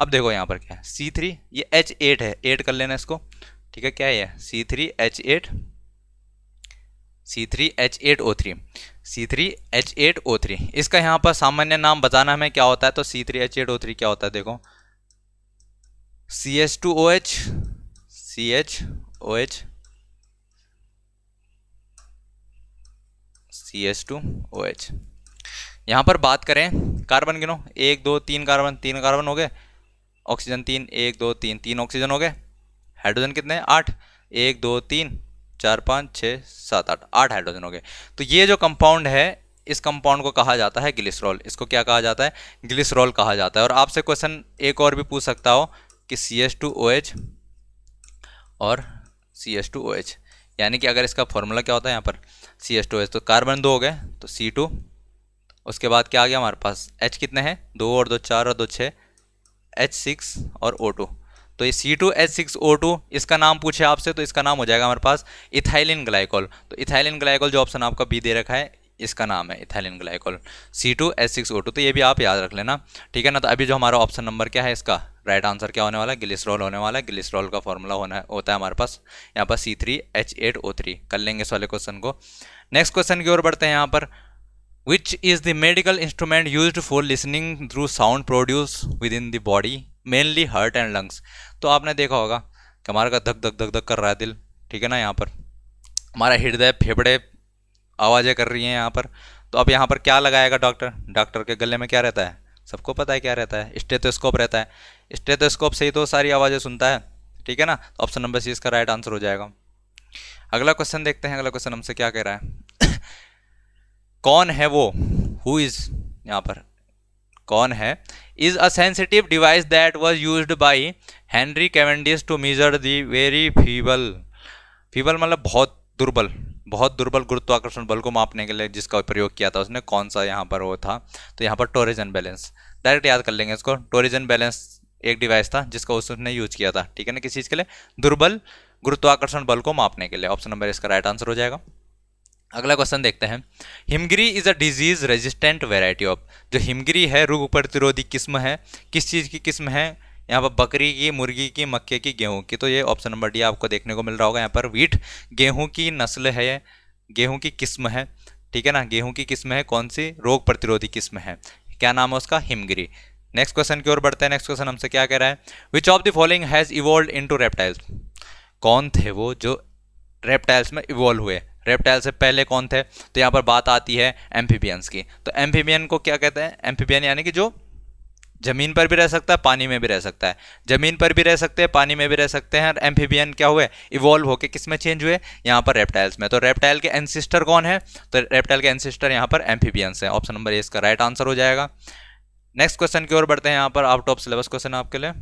अब देखो यहाँ पर क्या है सी थ्री ये एच एट है एट कर लेना इसको ठीक है क्या है C three H eight C three H eight O three C three H eight O three इसका यहाँ पर सामान्य नाम बताना हमें क्या होता है तो C three H eight O three क्या होता है देखो C H two O H C H O H C H two O H यहाँ पर बात करें कार्बन गिनो एक दो तीन कार्बन तीन कार्बन हो गए ऑक्सीजन तीन एक दो तीन तीन ऑक्सीजन हो गए हाइड्रोजन कितने आठ एक दो तीन चार पाँच छः सात आठ आठ हाइड्रोजन हो गए तो ये जो कंपाउंड है इस कंपाउंड को कहा जाता है ग्लिसरॉल इसको क्या कहा जाता है ग्लिसरॉल कहा जाता है और आपसे क्वेश्चन एक और भी पूछ सकता हो कि C S two O H और C S two O H यानी कि अगर इसका फॉर्मूला क्या होता है यहाँ पर C S two O H तो कार्बन दो हो गए तो सी टू उसके बाद क्या आ गया हमारे पास एच कितने हैं दो और दो चार और दो छः एच सिक्स और ओ टू तो ये C two H six O two इसका नाम पूछे आपसे तो इसका नाम हो जाएगा हमारे पास इथाइलिन ग्लाइकोल तो इथाइलिन ग्लाइकोल जो ऑप्शन आपका बी दे रखा है इसका नाम है ethylene glycol C two H six O two तो ये भी आप याद रख लेना ठीक है ना तो अभी जो हमारा ऑप्शन नंबर क्या है इसका राइट right आंसर क्या होने वाला है ग्लिसरॉल होने वाला है ग्लिसरॉल का फॉर्मूला होना होता है हमारे पास यहाँ पर C three H eight O three कर लेंगे इस वाले क्वेश्चन को नेक्स्ट क्वेश्चन की ओर बढ़ते हैं यहाँ पर which is the medical instrument used for listening through sound produced within the body mainly heart and lungs तो आपने देखा होगा कि हमारा का धक धक धक धक कर रहा है दिल ठीक है ना यहाँ पर हमारा हृदय फेफड़े आवाज़ें कर रही हैं यहाँ पर तो अब यहाँ पर क्या लगाएगा डॉक्टर डॉक्टर के गले में क्या रहता है सबको पता है क्या रहता है स्टेथोस्कोप रहता है स्टेथोस्कोप से ही तो सारी आवाज़ें सुनता है ठीक है ना तो ऑप्शन नंबर सी इसका राइट आंसर हो जाएगा अगला क्वेश्चन देखते हैं अगला क्वेश्चन हमसे क्या कह रहा है कौन है वो हु इज़ यहाँ पर कौन है is a sensitive device that was use by Henry Cavendish to measure the very feeble feeble मतलब बहुत दुर्बल बहुत दुर्बल गुरुत्वाकर्षण बल को मापने के लिए जिसका प्रयोग किया था उसने कौन सा यहाँ पर वो था तो यहाँ पर टोरिजन बैलेंस डायरेक्ट याद कर लेंगे इसको टोरिजन बैलेंस एक डिवाइस था जिसका उसने यूज किया था ठीक है ना किसी चीज़ के लिए दुर्बल गुरुत्वाकर्षण बल को मापने के लिए ऑप्शन नंबर इसका राइट आंसर हो जाएगा अगला क्वेश्चन देखते हैं Himgiri is a disease resistant variety of जो हिमगिरी है रोग प्रतिरोधी किस्म है किस चीज़ की किस्म है यहाँ पर बकरी की मुर्गी की मक्के की गेहूँ की तो ये ऑप्शन नंबर डी आपको देखने को मिल रहा होगा यहाँ पर वीट गेहूँ की नस्ल है गेहूँ की किस्म है ठीक है ना गेहूँ की किस्म है कौन सी रोग प्रतिरोधी किस्म है क्या नाम है उसका हिमगिरी नेक्स्ट क्वेश्चन की ओर बढ़ते हैं नेक्स्ट क्वेश्चन हमसे क्या कह रहा है which of the following has evolve in reptiles कौन थे वो जो रेप्टाइल्स में इवॉल्व हुए रेप्टाइल से पहले कौन थे तो यहाँ पर बात आती है एम्फीबियंस की तो एम्फीबियन को क्या कहते हैं एम्फीबियन यानी कि जो जमीन पर भी रह सकता है पानी में भी रह सकता है जमीन पर भी रह सकते हैं पानी में भी रह सकते हैं और एम्फीबियन क्या हुए इवॉल्व होकर किस में चेंज हुए यहाँ पर रेप्टाइल्स में तो रेप्टाइल के एनसिस्टर कौन है तो रेप्टाइल के एनसिस्टर यहाँ पर एम्फीबियंस है ऑप्शन नंबर ए इसका राइट आंसर हो जाएगा नेक्स्ट क्वेश्चन की ओर बढ़ते हैं यहाँ पर आउट ऑफ सिलेबस क्वेश्चन आपके लिए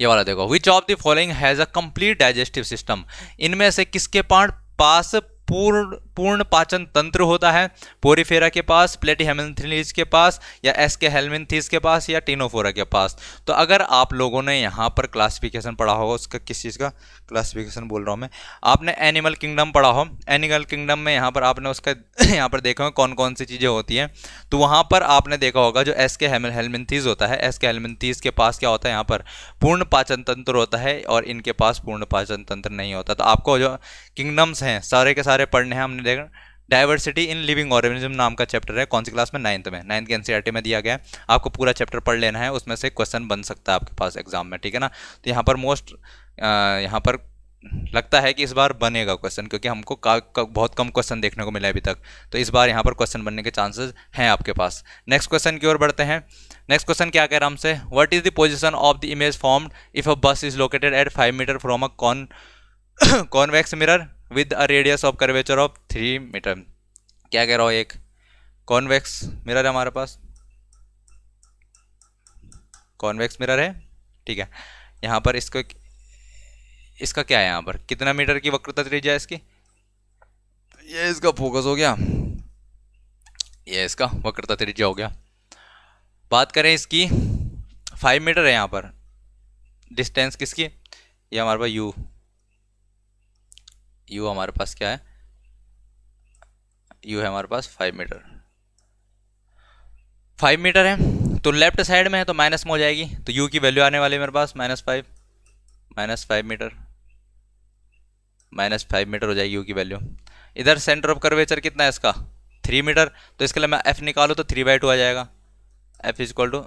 ये वाला देखो which of the following has a complete digestive system इनमें से किसके पार्ट पास पूर्ण पूर्ण पाचन तंत्र होता है पोरीफेरा के पास प्लेटी हेमेंथ्रीज के पास या एस के हेलमिनथीज के पास या टीनोफोरा के पास तो अगर आप लोगों ने यहाँ पर क्लासिफिकेशन पढ़ा होगा उसका किस चीज़ का क्लासिफिकेशन बोल रहा हूँ मैं आपने एनिमल किंगडम पढ़ा हो एनिमल किंगडम में यहाँ पर आपने उसका यहाँ पर देखा होगा कौन कौन सी चीज़ें होती हैं तो वहाँ पर आपने देखा होगा जो एस के हेलमिनथीज होता है एस के हेलमिनथीज के पास क्या होता है यहाँ पर पूर्ण पाचन तंत्र होता है और इनके पास पूर्ण पाचन तंत्र नहीं होता तो आपको जो किंगडम्स हैं सारे के सारे पढ़ने हैं हमने हमने देखा डाइवर्सिटी इन लिविंग ऑर्गेनिज्म नाम का चैप्टर है कौन सी क्लास में नाइन्थ में नाइन्थ के एनसीईआरटी e में दिया गया है आपको पूरा चैप्टर पढ़ लेना है उसमें से क्वेश्चन बन सकता है आपके पास एग्जाम में ठीक है ना तो यहाँ पर मोस्ट यहाँ पर लगता है कि इस बार बनेगा क्वेश्चन क्योंकि हमको का, का, बहुत कम क्वेश्चन देखने को मिला अभी तक तो इस बार यहाँ पर क्वेश्चन बनने के चांसेस हैं आपके पास नेक्स्ट क्वेश्चन की ओर बढ़ते हैं नेक्स्ट क्वेश्चन क्या कह रहा है हमसे what is the position of the image formed if a bus is located at five metre from a con convex mirror with a radius of curvature of three metre क्या कह रहा हूँ एक कॉन्वेक्स मिरर है हमारे पास कॉन्वेक्स मिरर है ठीक है यहाँ पर इसको इसका क्या है यहाँ पर कितना मीटर की वक्रता त्रिज्या है इसकी ये इसका फोकस हो गया ये इसका वक्रता त्रिज्या हो गया बात करें इसकी फाइव मीटर है यहाँ पर डिस्टेंस किसकी ये हमारे पास यू यू हमारे पास क्या है यू है हमारे पास फाइव मीटर फाइव मीटर है तो लेफ्ट साइड में है तो माइनस में हो जाएगी तो यू की वैल्यू आने वाली है मेरे पास minus five minus five metre minus five metre हो जाएगी यू की वैल्यू इधर सेंटर ऑफ कर्वेचर कितना है इसका थ्री मीटर तो इसके लिए मैं एफ़ निकालू तो थ्री बाई टू आ जाएगा f is equal to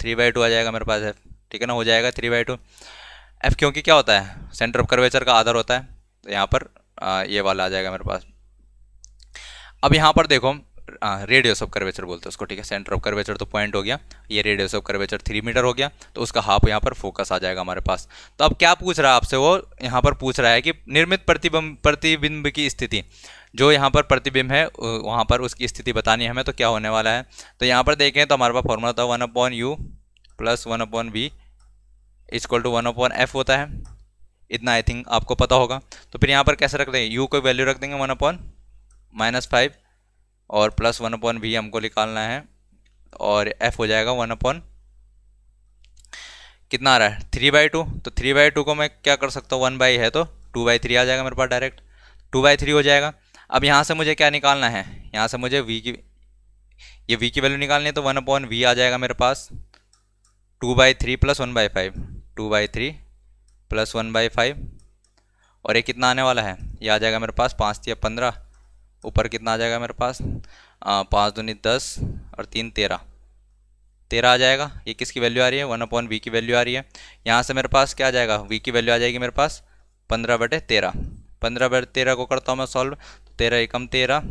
three by two आ जाएगा मेरे पास एफ़ ठीक है ना हो जाएगा थ्री बाई टू एफ़ क्योंकि क्या होता है सेंटर ऑफ कर्वेचर का आधार होता है यहाँ पर आ, ये वाला आ जाएगा मेरे पास अब यहाँ पर देखो हम रेडियस ऑफ कर्वेचर बोलते हैं उसको ठीक है सेंटर ऑफ कर्वेचर तो पॉइंट हो गया ये radius of curvature three metre हो गया तो उसका हाफ यहाँ पर फोकस आ जाएगा हमारे पास तो अब क्या पूछ रहा है आपसे वो यहाँ पर पूछ रहा है कि निर्मित प्रतिबिंब प्रतिबिंब की स्थिति जो यहाँ पर प्रतिबिंब है वहाँ पर उसकी स्थिति बतानी है हमें तो क्या होने वाला है तो यहाँ पर देखें तो हमारे पास फॉर्मूला था one upon u plus one upon b is equal to one upon f होता है इतना आई थिंक आपको पता होगा तो फिर यहाँ पर कैसे रख लें यू को वैल्यू रख देंगे वन अपॉन माइनस फाइव और प्लस वन अपॉन वी हमको निकालना है और एफ हो जाएगा वन अपॉन कितना आ रहा है थ्री बाई टू तो थ्री बाई टू को मैं क्या कर सकता हूँ वन बाई है तो टू बाई थ्री आ जाएगा मेरे पास डायरेक्ट टू बाई थ्री हो जाएगा अब यहाँ से मुझे क्या निकालना है यहाँ से मुझे वी की ये वी की वैल्यू निकालनी है तो वन अपॉन वी आ जाएगा मेरे पास two by three plus one by five two by three plus one by five और ये कितना आने वाला है ये आ जाएगा मेरे पास पाँच तीन पंद्रह ऊपर कितना आ जाएगा मेरे पास पाँच दूनी दस और तीन तेरह तेरह आ जाएगा ये किसकी वैल्यू आ रही है वन अपॉन वी की वैल्यू आ रही है यहाँ से मेरे पास क्या आ जाएगा वी की वैल्यू आ जाएगी मेरे पास पंद्रह बटे तेरह पंद्रह बटे तेरह को करता हूँ मैं सॉल्व तेरह एकम तेरह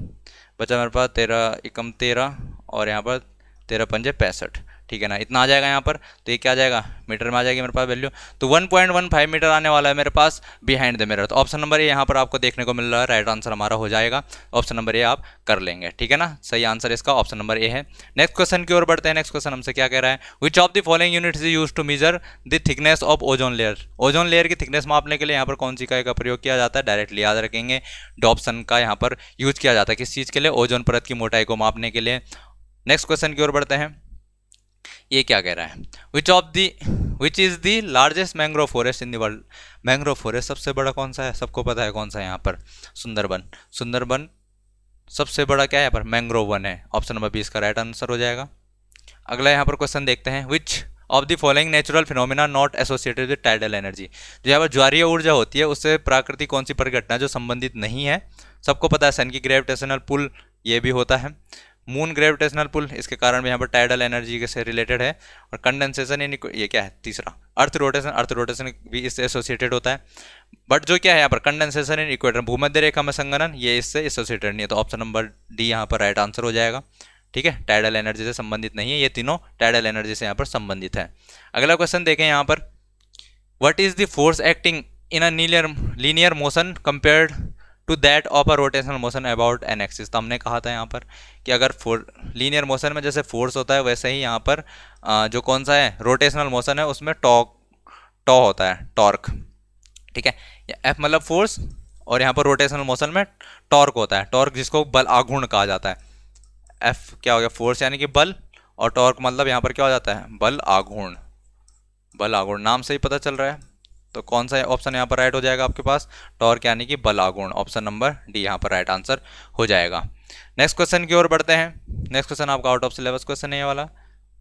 बचा मेरे पास तेरह एकम तेरह और यहाँ पर तेरह पंजे पैंसठ ठीक है ना इतना आ जाएगा यहाँ पर तो ये क्या आ जाएगा मीटर में आ जाएगी मेरे पास वैल्यू तो 1.15 मीटर आने वाला है मेरे पास बिहाइंड द मिरर तो ऑप्शन नंबर ए यहाँ पर आपको देखने को मिल रहा है राइट आंसर हमारा हो जाएगा ऑप्शन नंबर ए आप कर लेंगे ठीक है ना सही आंसर इसका ऑप्शन नंबर ए है नेक्स्ट क्वेश्चन की ओर बढ़ते हैं नेक्स्ट क्वेश्चन हमसे क्या कह रहा है which of the following unit is use to measure the thickness of ozone layer ozone layer की थिकनेस मापने के लिए यहाँ पर कौन सी का प्रयोग किया जाता है डायरेक्टली याद रखेंगे डॉप्सन का यहाँ पर यूज किया जाता है किस चीज़ के लिए ओजोन परत की मोटाई को मापने के लिए नेक्स्ट क्वेश्चन की ओर बढ़ते हैं ये क्या कह रहा है which of the which is the largest mangrove forest in world mangrove forest सबसे बड़ा कौन सा है सबको पता है कौन सा है यहाँ पर सुंदरबन सुंदरबन सबसे बड़ा क्या है यहाँ पर मैंग्रोव वन है ऑप्शन नंबर बीस का राइट आंसर हो जाएगा अगला यहाँ पर क्वेश्चन देखते हैं which of the following natural phenomena not associated with tidal energy जो यहाँ पर ज्वारीय ऊर्जा होती है उससे प्राकृतिक कौन सी परिघटना जो संबंधित नहीं है सबको पता है सन की ग्रेविटेशनल पुल ये भी होता है मून ग्रेविटेशनल पुल इसके कारण भी यहाँ पर टाइडल एनर्जी के से रिलेटेड है और कंडेंसेशन यानी ये क्या है तीसरा अर्थ रोटेशन अर्थ रोटेशन भी इससे एसोसिएटेड होता है बट जो क्या है यहाँ पर कंडेंसेशन इन इक्वेटर भूमध्य रेखा में संगनन ये इससे एसोसिएटेड नहीं है तो ऑप्शन नंबर डी यहाँ पर राइट आंसर हो जाएगा ठीक है टाइडल एनर्जी से संबंधित नहीं है ये तीनों टाइडल एनर्जी से यहाँ पर संबंधित है अगला क्वेश्चन देखें यहाँ पर what is the force acting in a linear linear motion compared to that of a rotational motion about an axis तो हमने कहा था यहाँ पर कि अगर फोर लीनियर मोशन में जैसे फोर्स होता है वैसे ही यहाँ पर जो कौन सा है रोटेशनल मोशन है उसमें टॉक टॉ होता है टॉर्क ठीक है एफ मतलब फोर्स और यहाँ पर रोटेशनल मोशन में टॉर्क होता है टॉर्क जिसको बल आघूर्ण कहा जाता है एफ क्या हो गया फोर्स यानी कि बल और टॉर्क मतलब यहाँ पर क्या हो जाता है बल आघूर्ण बल आघूर्ण नाम से ही पता चल रहा है तो कौन सा ऑप्शन यहाँ पर राइट हो जाएगा आपके पास टॉर्क यानी कि बलागुण ऑप्शन नंबर डी यहाँ पर राइट आंसर हो जाएगा नेक्स्ट क्वेश्चन की ओर बढ़ते हैं नेक्स्ट क्वेश्चन आपका आउट ऑफ सिलेबस क्वेश्चन है ये वाला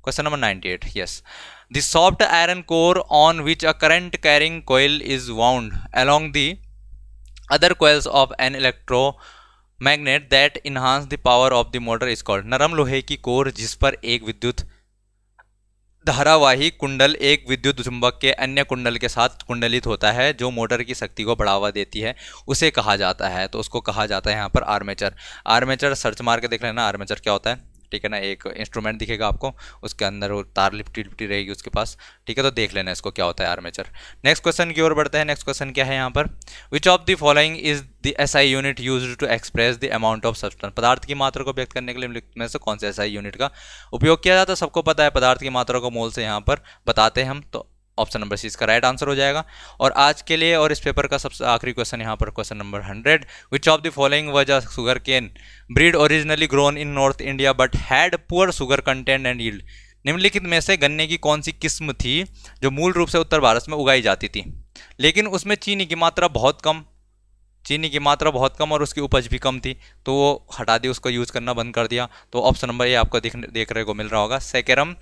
question number 98 yes the soft iron core on which a current carrying coil is wound along the other coils of an electromagnet that enhance the power of the motor is called नरम लोहे की कोर जिस पर एक विद्युत धारावाही कुंडल एक विद्युत चुंबक के अन्य कुंडल के साथ कुंडलित होता है जो मोटर की शक्ति को बढ़ावा देती है उसे कहा जाता है तो उसको कहा जाता है यहाँ पर आर्मेचर आर्मेचर सर्च मार के देख लेना आर्मेचर क्या होता है ठीक है ना एक इंस्ट्रूमेंट दिखेगा आपको उसके अंदर वो तार लिपटी लिपटी रहेगी उसके पास ठीक है तो देख लेना इसको क्या होता है आर्मेचर नेक्स्ट क्वेश्चन की ओर बढ़ते हैं नेक्स्ट क्वेश्चन क्या है यहाँ पर which of the following is the S I unit use to express the amount of substance पदार्थ की मात्रा को व्यक्त करने के लिए में से कौन से एस यूनिट का उपयोग किया जाता है सबको पता है पदार्थ की मात्रा को मोल से यहाँ पर बताते हैं हम तो ऑप्शन नंबर सी इसका राइट आंसर हो जाएगा और आज के लिए और इस पेपर का सबसे आखिरी क्वेश्चन यहाँ पर question number hundred which of the following was a sugar cane breed originally grown in North India but had poor sugar content and yield निम्नलिखित में से गन्ने की कौन सी किस्म थी जो मूल रूप से उत्तर भारत में उगाई जाती थी लेकिन उसमें चीनी की मात्रा बहुत कम चीनी की मात्रा बहुत कम और उसकी उपज भी कम थी तो वो हटा दी उसको यूज़ करना बंद कर दिया तो ऑप्शन नंबर ए आपको देख देख रहे को मिल रहा होगा सेकेरम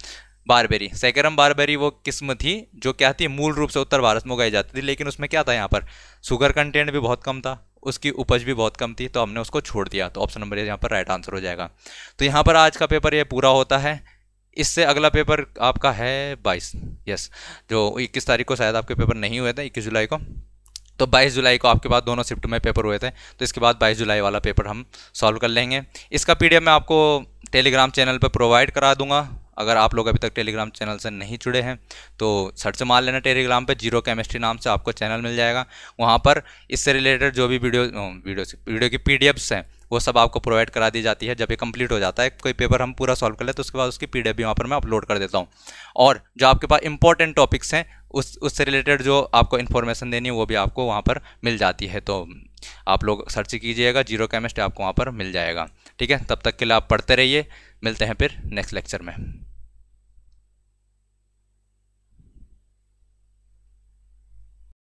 बारबेरी सैकरम बारबेरी वो किस्म थी जो क्या थी मूल रूप से उत्तर भारत में उगाई जाती थी लेकिन उसमें क्या था यहाँ पर शुगर कंटेंट भी बहुत कम था उसकी उपज भी बहुत कम थी तो हमने उसको छोड़ दिया तो ऑप्शन नंबर यहाँ पर राइट आंसर हो जाएगा तो यहाँ पर आज का पेपर ये पूरा होता है इससे अगला पेपर आपका है बाईस यस जो इक्कीस तारीख को शायद आपके पेपर नहीं हुए थे इक्कीस जुलाई को तो 22 जुलाई को आपके बाद दोनों शिफ्ट में पेपर हुए थे तो इसके बाद 22 जुलाई वाला पेपर हम सॉल्व कर लेंगे इसका पीडीएफ मैं आपको टेलीग्राम चैनल पर प्रोवाइड करा दूंगा अगर आप लोग अभी तक टेलीग्राम चैनल से नहीं जुड़े हैं तो सर्च मार लेना टेलीग्राम पर जीरो केमिस्ट्री नाम से आपको चैनल मिल जाएगा वहाँ पर इससे रिलेटेड जो भी वीडियो वीडियो वीडियो की पी हैं वो सब आपको प्रोवाइड करा दी जाती है जब ये कंप्लीट हो जाता है कोई पेपर हम पूरा सॉल्व कर ले तो उसके बाद उसकी पी भी वहाँ पर मैं अपलोड कर देता हूँ और जो आपके पास इंपॉर्टेंट टॉपिक्स हैं उस उससे रिलेटेड जो आपको इन्फॉर्मेशन देनी है वो भी आपको वहाँ पर मिल जाती है तो आप लोग सर्च कीजिएगा जीरो केमिस्ट आपको वहाँ पर मिल जाएगा ठीक है तब तक के लिए आप पढ़ते रहिए मिलते हैं फिर नेक्स्ट लेक्चर में